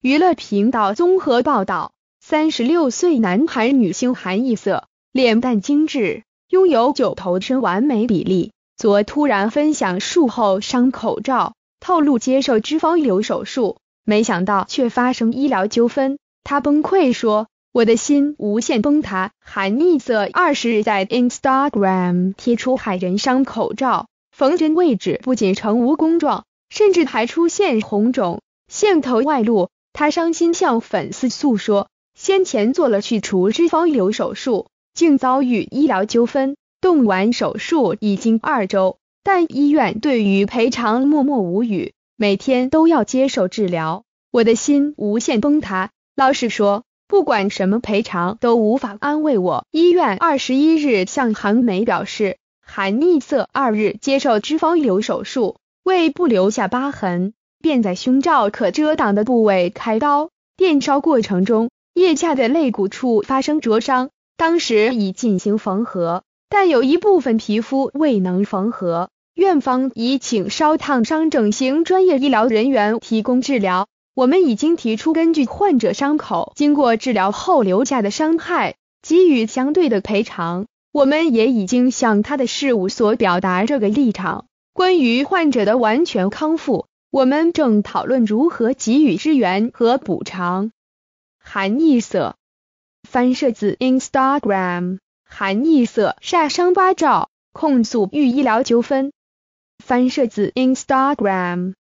娱乐频道综合报道：三十六岁男孩女星韩艺瑟，脸蛋精致，拥有九头身完美比例。昨突然分享术后伤口照，透露接受脂肪瘤手术，没想到却发生医疗纠纷。他崩溃说：“我的心无限崩塌。”韩艺瑟二十日在 Instagram 贴出海人伤口照，缝针位置不仅呈蜈蚣状，甚至还出现红肿、线头外露。他伤心向粉丝诉说，先前做了去除脂肪瘤手术，竟遭遇医疗纠纷。动完手术已经二周，但医院对于赔偿默默无语。每天都要接受治疗，我的心无限崩塌。老实说，不管什么赔偿都无法安慰我。医院二十一日向韩梅表示，韩逆瑟二日接受脂肪瘤手术，为不留下疤痕。便在胸罩可遮挡的部位开刀，电烧过程中腋下的肋骨处发生灼伤，当时已进行缝合，但有一部分皮肤未能缝合。院方已请烧烫伤整形专业医疗人员提供治疗。我们已经提出根据患者伤口经过治疗后留下的伤害给予相对的赔偿。我们也已经向他的事务所表达这个立场，关于患者的完全康复。我们正讨论如何给予支援和补偿。含义色，翻摄自 Instagram。含义色晒伤八照，控诉遇医疗纠纷，翻摄自 Instagram。